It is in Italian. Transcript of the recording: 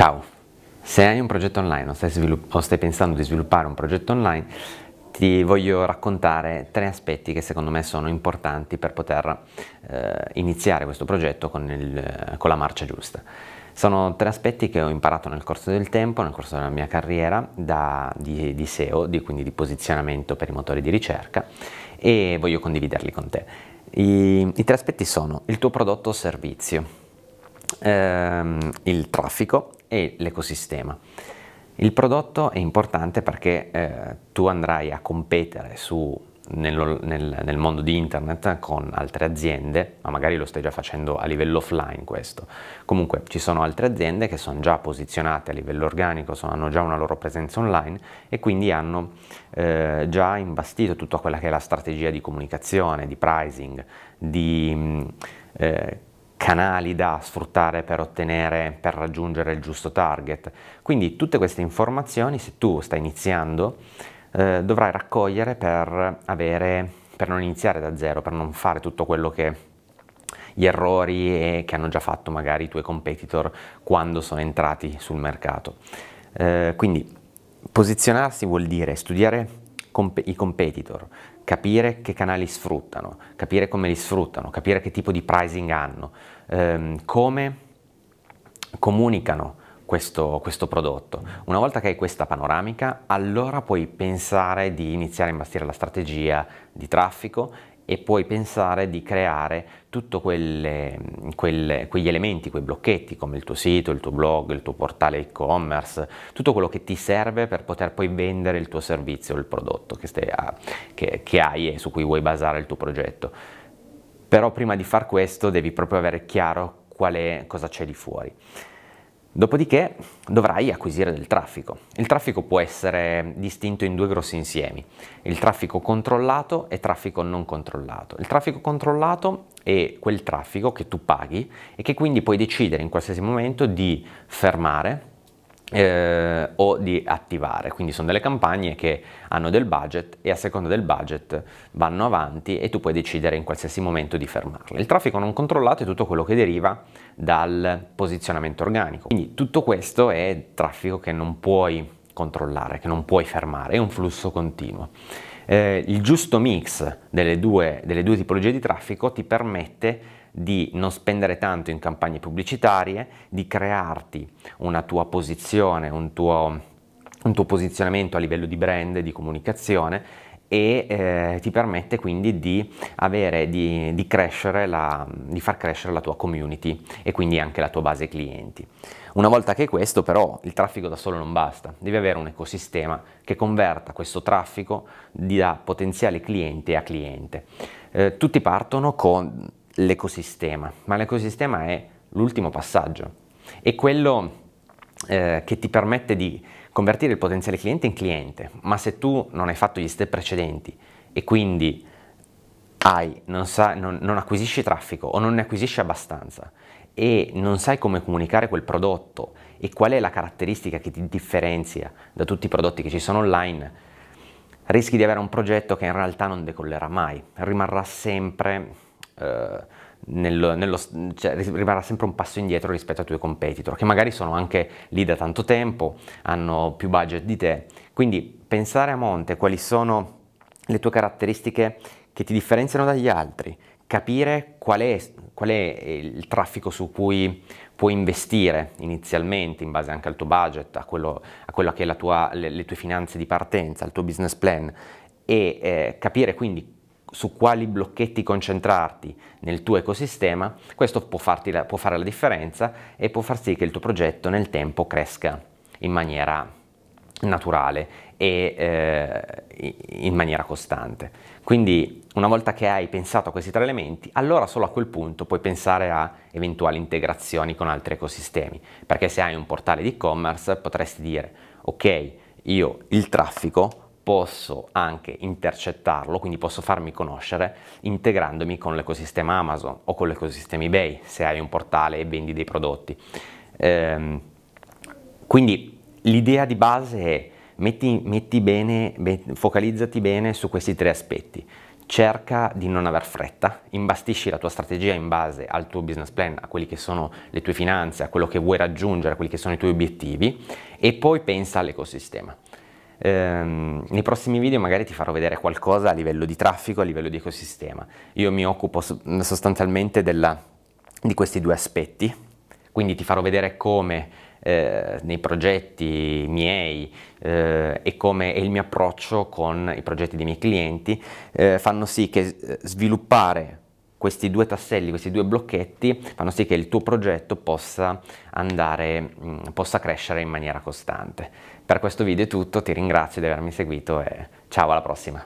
Ciao, se hai un progetto online o stai, o stai, pensando di sviluppare un progetto online, ti voglio raccontare tre aspetti che secondo me sono importanti per poter eh, iniziare questo progetto con, il, con la marcia giusta. Sono tre aspetti che ho imparato nel corso del tempo, nel corso della mia carriera da, di, di, SEO, di, quindi di posizionamento per i motori di ricerca e voglio condividerli con te. I, i tre aspetti sono il tuo prodotto o servizio, ehm, il traffico e l'ecosistema. Il prodotto è importante perché eh, tu andrai a competere su, nel, nel, nel, mondo di internet con altre aziende, ma magari lo stai già facendo a livello offline questo. Comunque ci sono altre aziende che sono già posizionate a livello organico, sono, hanno già una loro presenza online e quindi hanno eh, già imbastito tutta quella che è la strategia di comunicazione, di pricing, di... Mm, eh, canali da sfruttare per ottenere, per raggiungere il giusto target. Quindi tutte queste informazioni, se tu stai iniziando, eh, dovrai raccogliere per, avere, per non iniziare da zero, per non fare tutto quello che gli errori e, che hanno già fatto magari i tuoi competitor quando sono entrati sul mercato. Eh, quindi posizionarsi vuol dire studiare comp i competitor, capire che canali sfruttano, capire come li sfruttano, capire che tipo di pricing hanno, ehm, come comunicano questo, questo, prodotto. Una volta che hai questa panoramica, allora puoi pensare di iniziare a imbastire la strategia di traffico e puoi pensare di creare tutti quegli elementi, quei blocchetti come il tuo sito, il tuo blog, il tuo portale e-commerce, tutto quello che ti serve per poter poi vendere il tuo servizio, o il prodotto che, stai, che, che hai e su cui vuoi basare il tuo progetto. Però prima di far questo devi proprio avere chiaro qual è, cosa c'è di fuori. Dopodiché dovrai acquisire del traffico. Il traffico può essere distinto in due grossi insiemi, il traffico controllato e traffico non controllato. Il traffico controllato è quel traffico che tu paghi e che quindi puoi decidere in qualsiasi momento di fermare, eh, o di attivare. Quindi sono delle campagne che hanno del budget e a seconda del budget vanno avanti e tu puoi decidere in qualsiasi momento di fermarle. Il traffico non controllato è tutto quello che deriva dal posizionamento organico. Quindi tutto questo è traffico che non puoi controllare, che non puoi fermare, è un flusso continuo. Eh, il giusto mix delle due, delle due tipologie di traffico ti permette di non spendere tanto in campagne pubblicitarie, di crearti una tua posizione, un tuo, un tuo posizionamento a livello di brand, di comunicazione e eh, ti permette quindi di, avere, di, di, la, di far crescere la tua community e quindi anche la tua base clienti. Una volta che è questo però il traffico da solo non basta, devi avere un ecosistema che converta questo traffico da potenziale cliente a cliente. Eh, tutti partono con l'ecosistema, ma l'ecosistema è l'ultimo passaggio, è quello eh, che ti permette di convertire il potenziale cliente in cliente, ma se tu non hai fatto gli step precedenti e quindi hai, non, sa, non, non acquisisci traffico o non ne acquisisci abbastanza e non sai come comunicare quel prodotto e qual è la caratteristica che ti differenzia da tutti i prodotti che ci sono online, rischi di avere un progetto che in realtà non decollerà mai, rimarrà sempre eh, nello, cioè, rimarrà sempre un passo indietro rispetto ai tuoi competitor, che magari sono anche lì da tanto tempo, hanno più budget di te. Quindi pensare a monte quali sono le tue caratteristiche che ti differenziano dagli altri, capire qual è, qual è il traffico su cui puoi investire inizialmente in base anche al tuo budget, a quello, a quello che è la tua, le, le, tue finanze di partenza, al tuo business plan e eh, capire quindi su quali blocchetti concentrarti nel tuo ecosistema, questo può, la, può fare la differenza e può far sì che il tuo progetto nel tempo cresca in maniera naturale e eh, in maniera costante. Quindi una volta che hai pensato a questi tre elementi, allora solo a quel punto puoi pensare a eventuali integrazioni con altri ecosistemi, perché se hai un portale di e-commerce potresti dire ok, io il traffico posso anche intercettarlo, quindi posso farmi conoscere integrandomi con l'ecosistema Amazon o con l'ecosistema eBay se hai un portale e vendi dei prodotti. Ehm, quindi l'idea di base è metti, metti bene, focalizzati bene su questi tre aspetti. Cerca di non aver fretta, imbastisci la tua strategia in base al tuo business plan, a quelle che sono le tue finanze, a quello che vuoi raggiungere, a quelli che sono i tuoi obiettivi e poi pensa all'ecosistema. Ehm, nei prossimi video magari ti farò vedere qualcosa a livello di traffico, a livello di ecosistema. Io mi occupo sostanzialmente della, di questi due aspetti, quindi ti farò vedere come eh, nei progetti miei eh, e come è il mio approccio con i progetti dei miei clienti eh, fanno sì che sviluppare questi due tasselli, questi due blocchetti fanno sì che il tuo progetto possa andare, possa crescere in maniera costante. Per questo video è tutto, ti ringrazio di avermi seguito e ciao alla prossima!